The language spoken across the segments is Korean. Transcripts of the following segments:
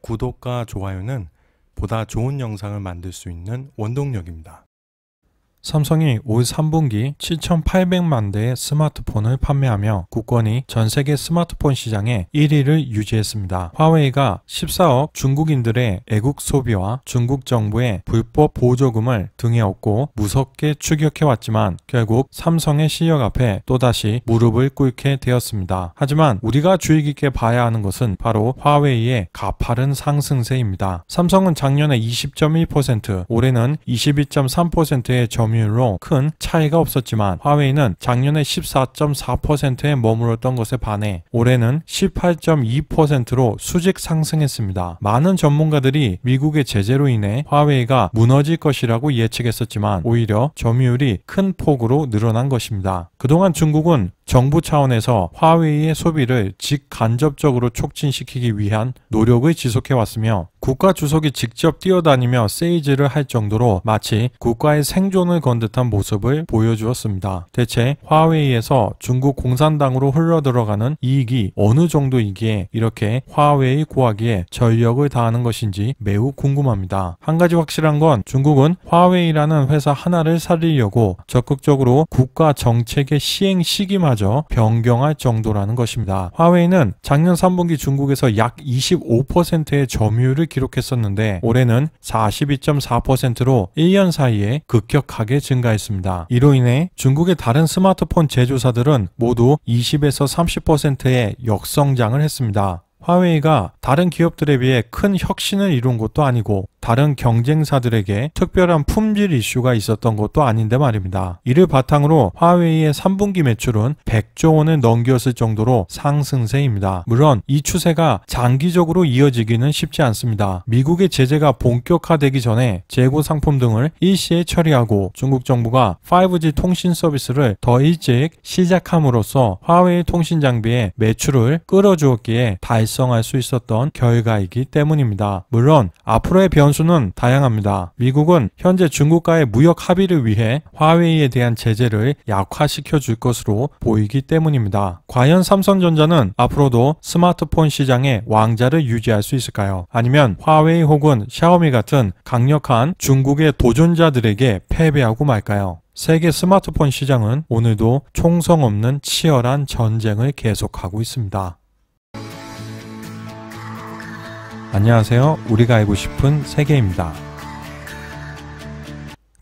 구독과 좋아요는 보다 좋은 영상을 만들 수 있는 원동력입니다. 삼성이 올 3분기 7,800만 대의 스마트폰을 판매하며 국권이 전 세계 스마트폰 시장의 1위를 유지했습니다. 화웨이가 14억 중국인들의 애국 소비와 중국 정부의 불법 보조금을 등에 업고 무섭게 추격해왔지만 결국 삼성의 실력 e 앞에 또다시 무릎을 꿇게 되었습니다. 하지만 우리가 주의 깊게 봐야 하는 것은 바로 화웨이의 가파른 상승세입니다. 삼성은 작년에 20.1%, 올해는 22.3%의 점 점유율로 큰 차이가 없었지만 화웨이는 작년에 14.4%에 머물렀던 것에 반해 올해는 18.2%로 수직 상승했습니다. 많은 전문가들이 미국의 제재로 인해 화웨이가 무너질 것이라고 예측했었지만 오히려 점유율이 큰 폭으로 늘어난 것입니다. 그동안 중국은 정부 차원에서 화웨이의 소비를 직간접적으로 촉진시키기 위한 노력을 지속해왔으며 국가 주석이 직접 뛰어다니며 세이즈를 할 정도로 마치 국가의 생존을 건 듯한 모습을 보여주었습니다. 대체 화웨이에서 중국 공산당으로 흘러들어가는 이익이 어느 정도이기에 이렇게 화웨이 구하기에 전력을 다하는 것인지 매우 궁금합니다. 한 가지 확실한 건 중국은 화웨이라는 회사 하나를 살리려고 적극적으로 국가 정책의 시행 시기마저 마저 변경할 정도라는 것입니다. 화웨이는 작년 3분기 중국에서 약 25%의 점유율을 기록했었는데 올해는 42.4%로 1년 사이에 급격하게 증가했습니다. 이로 인해 중국의 다른 스마트폰 제조사들은 모두 20에서 30%의 역성장을 했습니다. 화웨이가 다른 기업들에 비해 큰 혁신을 이룬 것도 아니고 다른 경쟁사들에게 특별한 품질 이슈가 있었던 것도 아닌데 말입니다. 이를 바탕으로 화웨이의 3분기 매출은 100조 원을 넘겼을 정도로 상승세입니다. 물론 이 추세가 장기적으로 이어지기는 쉽지 않습니다. 미국의 제재가 본격화되기 전에 재고 상품 등을 일시에 처리하고 중국 정부가 5G 통신 서비스를 더 일찍 시작함으로써 화웨이 통신 장비의 매출을 끌어주었기에 달 달성할 수 있었던 결과이기 때문입니다. 물론 앞으로의 변수는 다양합니다. 미국은 현재 중국과의 무역 합의를 위해 화웨이에 대한 제재를 약화시켜 줄 것으로 보이기 때문입니다. 과연 삼성전자는 앞으로도 스마트폰 시장의 왕자를 유지할 수 있을까요? 아니면 화웨이 혹은 샤오미 같은 강력한 중국의 도전자들에게 패배하고 말까요? 세계 스마트폰 시장은 오늘도 총성 없는 치열한 전쟁을 계속하고 있습니다. 안녕하세요. 우리가 알고 싶은 세계입니다.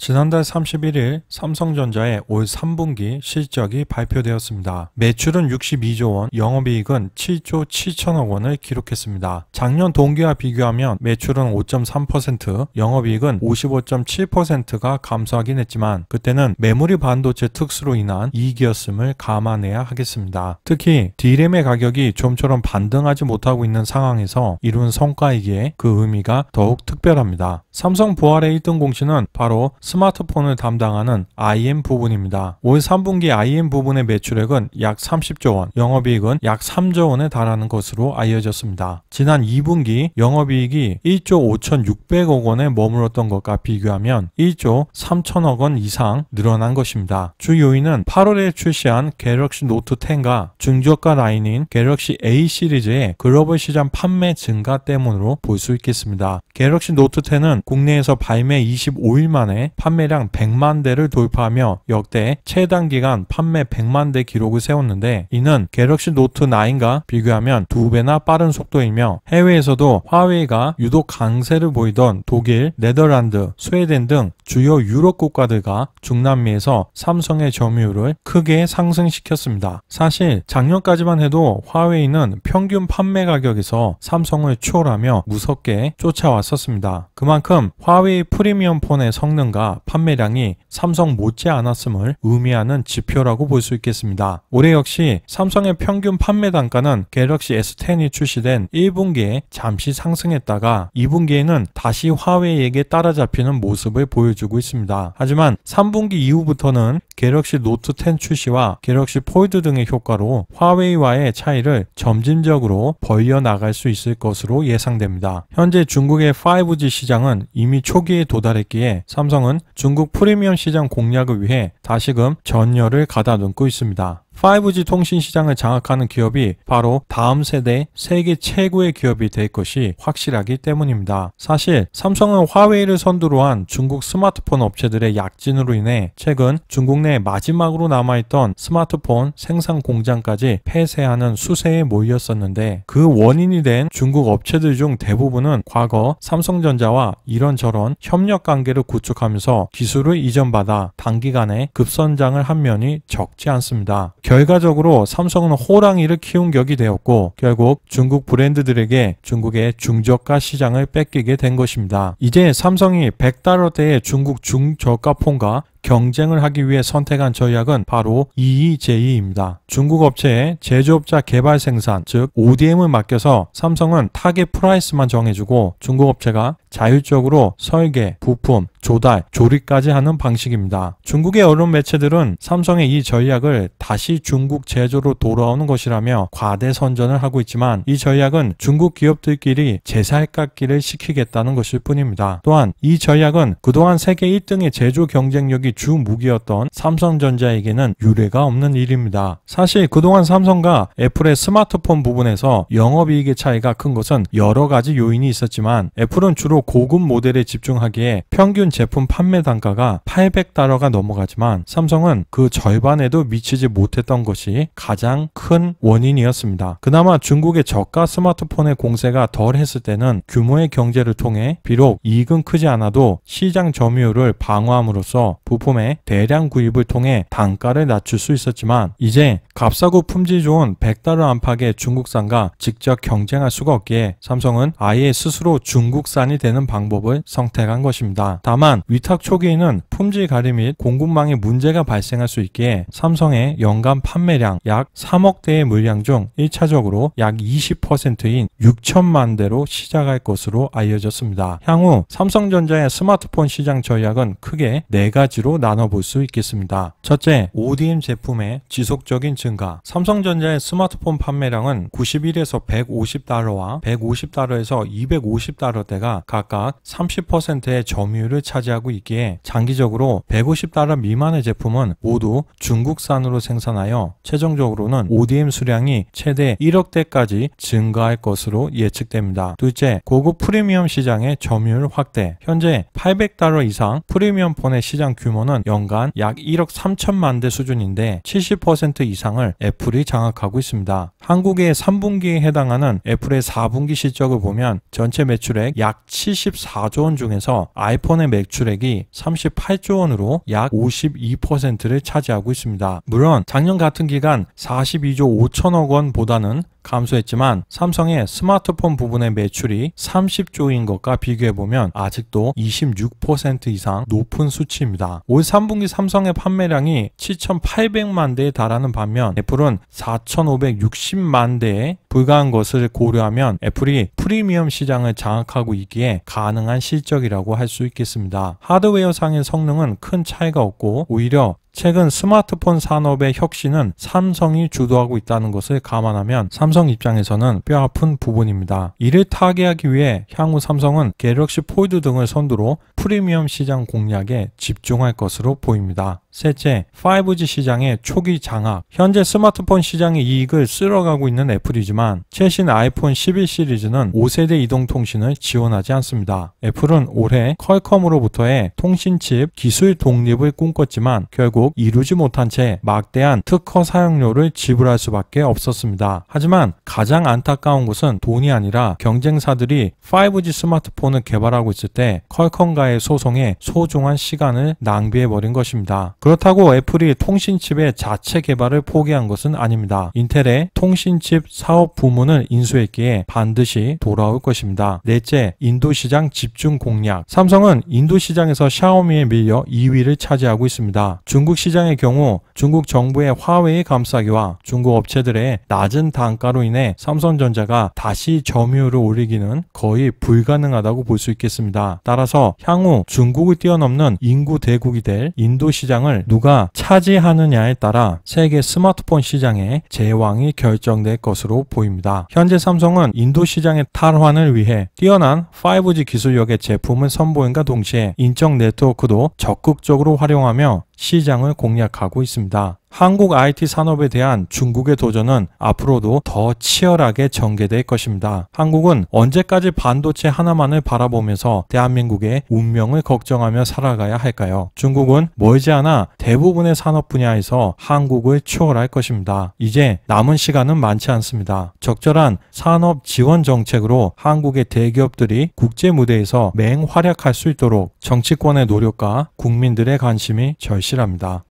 지난달 31일 삼성전자의 올 3분기 실적이 발표되었습니다. 매출은 62조 원, 영업이익은 7조 7천억 원을 기록했습니다. 작년 동기와 비교하면 매출은 5.3%, 영업이익은 55.7%가 감소하긴 했지만 그때는 메모리 반도체 특수로 인한 이익이었음을 감안해야 하겠습니다. 특히 디램의 가격이 좀처럼 반등하지 못하고 있는 상황에서 이룬 성과이기에 그 의미가 더욱 특별합니다. 삼성 부활의 1등 공신은 바로 스마트폰을 담당하는 IM 부분입니다. 올 3분기 IM 부분의 매출액은 약 30조 원, 영업이익은 약 3조 원에 달하는 것으로 알려졌습니다. 지난 2분기 영업이익이 1조 5,600억 원에 머물렀던 것과 비교하면 1조 3천억 원 이상 늘어난 것입니다. 주 요인은 8월에 출시한 갤럭시 노트 10과 중저가 라인인 갤럭시 A 시리즈의 글로벌 시장 판매 증가 때문으로 볼 수 있겠습니다. 갤럭시 노트 10은 국내에서 발매 25일 만에 판매량 100만 대를 돌파하며 역대 최단 기간 판매 100만 대 기록을 세웠는데 이는 갤럭시 노트 9과 비교하면 두 배나 빠른 속도이며 해외에서도 화웨이가 유독 강세를 보이던 독일, 네덜란드, 스웨덴 등 주요 유럽 국가들과 중남미에서 삼성의 점유율을 크게 상승시켰습니다. 사실 작년까지만 해도 화웨이는 평균 판매 가격에서 삼성을 추월하며 무섭게 쫓아왔었습니다. 그만큼 화웨이 프리미엄 폰의 성능과 판매량이 삼성 못지않았음을 의미하는 지표라고 볼 수 있겠습니다. 올해 역시 삼성의 평균 판매 단가는 갤럭시 S10이 출시된 1분기에 잠시 상승했다가 2분기에는 다시 화웨이에게 따라잡히는 모습을 보여주고 있습니다. 하지만 3분기 이후부터는 갤럭시 노트 10 출시와 갤럭시 폴드 등의 효과로 화웨이와의 차이를 점진적으로 벌려나갈 수 있을 것으로 예상됩니다. 현재 중국의 5G 시장은 이미 초기에 도달했기에 삼성은 중국 프리미엄 시장 공략을 위해 다시금 전열을 가다듬고 있습니다. 5G 통신 시장을 장악하는 기업이 바로 다음 세대 세계 최고의 기업이 될 것이 확실하기 때문입니다. 사실 삼성은 화웨이를 선두로 한 중국 스마트폰 업체들의 약진으로 인해 최근 중국 내 마지막으로 남아있던 스마트폰 생산 공장까지 폐쇄하는 수세에 몰렸었는데 그 원인이 된 중국 업체들 중 대부분은 과거 삼성전자와 이런저런 협력 관계를 구축하면서 통해서 기술을 이전받아 단기간에 급선장을 한 면이 적지 않습니다. 결과적으로 삼성은 호랑이를 키운 격이 되었고 결국 중국 브랜드들에게 중국의 중저가 시장을 뺏기게 된 것입니다. 이제 삼성이 100달러대의 중국 중저가 폰과 경쟁을 하기 위해 선택한 전략은 바로 EEJ입니다. 중국 업체의 제조업자 개발 생산, 즉 ODM을 맡겨서 삼성은 타겟 프라이스만 정해주고 중국 업체가 자율적으로 설계, 부품, 조달, 조립까지 하는 방식입니다. 중국의 언론 매체들은 삼성의 이 전략을 다시 중국 제조로 돌아오는 것이라며 과대선전을 하고 있지만 이 전략은 중국 기업들끼리 재살깎기를 시키겠다는 것일 뿐입니다. 또한 이 전략은 그동안 세계 1등의 제조 경쟁력이 주무기였던 삼성전자에게는 유례가 없는 일입니다. 사실 그동안 삼성과 애플의 스마트폰 부분에서 영업이익의 차이가 큰 것은 여러 가지 요인이 있었지만 애플은 주로 고급 모델에 집중하기에 평균 제품 판매 단가가 800달러가 넘어가지만 삼성은 그 절반에도 미치지 못했던 것이 가장 큰 원인이었습니다. 그나마 중국의 저가 스마트폰의 공세가 덜 했을 때는 규모의 경제를 통해 비록 이익은 크지 않아도 시장 점유율을 방어함으로써 부 부품의 대량 구입을 통해 단가를 낮출 수 있었지만 이제 값싸고 품질 좋은 100달러 안팎의 중국산과 직접 경쟁할 수가 없기에 삼성은 아예 스스로 중국산이 되는 방법을 선택한 것입니다. 다만 위탁 초기에는 품질 가리 및 공급망에 문제가 발생할 수 있기에 삼성의 연간 판매량 약 3억 대의 물량 중 1차적으로 약 20%인 6천만 대로 시작할 것으로 알려졌습니다. 향후 삼성전자의 스마트폰 시장 전략은 크게 네 가지로 나눠볼 수 있겠습니다. 첫째, ODM 제품의 지속적인 증가. 삼성전자의 스마트폰 판매량은 91에서 150달러와 150달러에서 250달러대가 각각 30%의 점유율을 차지하고 있기에 장기적으로 전체적으로 150달러 미만의 제품은 모두 중국산으로 생산하여 최종적으로는 ODM 수량이 최대 1억 대까지 증가할 것으로 예측됩니다. 둘째, 고급 프리미엄 시장의 점유율 확대. 현재 800달러 이상 프리미엄 폰의 시장 규모는 연간 약 1억 3천만 대 수준인데 70% 이상을 애플이 장악하고 있습니다. 한국의 3분기에 해당하는 애플의 4분기 실적을 보면 전체 매출액 약 74조 원 중에서 아이폰의 매출액이 38 8조 원으로 약 52%를 차지하고 있습니다. 물론 작년 같은 기간 42조 5천억 원보다는 감소했지만 삼성의 스마트폰 부분의 매출이 30조인 것과 비교해보면 아직도 26% 이상 높은 수치입니다. 올 3분기 삼성의 판매량이 7,800만 대에 달하는 반면 애플은 4,560만 대에 불과한 것을 고려하면 애플이 프리미엄 시장을 장악하고 있기에 가능한 실적이라고 할 수 있겠습니다. 하드웨어상의 성능은 큰 차이가 없고 오히려 최근 스마트폰 산업의 혁신은 삼성이 주도하고 있다는 것을 감안하면 삼성 입장에서는 뼈아픈 부분입니다. 이를 타개하기 위해 향후 삼성은 갤럭시 폴드 등을 선두로 프리미엄 시장 공략에 집중할 것으로 보입니다. 셋째, 5G 시장의 초기 장악. 현재 스마트폰 시장의 이익을 쓸어가고 있는 애플이지만 최신 아이폰 11 시리즈는 5세대 이동통신을 지원하지 않습니다. 애플은 올해 퀄컴으로부터의 통신칩 기술 독립을 꿈꿨지만 결국 약속 이루지 못한 채 막대한 특허 사용료를 지불할 수밖에 없었습니다. 하지만 가장 안타까운 것은 돈이 아니라 경쟁사들이 5G 스마트폰을 개발하고 있을 때 퀄컴과의 소송에 소중한 시간을 낭비해버린 것입니다. 그렇다고 애플이 통신칩의 자체 개발을 포기한 것은 아닙니다. 인텔의 통신칩 사업 부문을 인수했기에 반드시 돌아올 것입니다. 넷째, 인도시장 집중 공략. 삼성은 인도시장에서 샤오미에 밀려 2위를 차지하고 있습니다. 중국 시장의 경우 중국 정부의 화웨이 감싸기와 중국 업체들의 낮은 단가로 인해 삼성전자가 다시 점유율을 올리기는 거의 불가능하다고 볼 수 있겠습니다. 따라서 향후 중국을 뛰어넘는 인구 대국이 될 인도 시장을 누가 차지하느냐에 따라 세계 스마트폰 시장의 제왕이 결정될 것으로 보입니다. 현재 삼성은 인도 시장의 탈환을 위해 뛰어난 5G 기술력의 제품을 선보인과 동시에 인적 네트워크도 적극적으로 활용하며 시장을 공략하고 있습니다. 한국 IT 산업에 대한 중국의 도전은 앞으로도 더 치열하게 전개될 것입니다. 한국은 언제까지 반도체 하나만을 바라보면서 대한민국의 운명을 걱정하며 살아가야 할까요? 중국은 멀지않아 대부분의 산업 분야에서 한국을 추월할 것입니다. 이제 남은 시간은 많지 않습니다. 적절한 산업 지원 정책으로 한국의 대기업들이 국제 무대에서 맹활약할 수 있도록 정치권의 노력과 국민들의 관심이 절실합니다.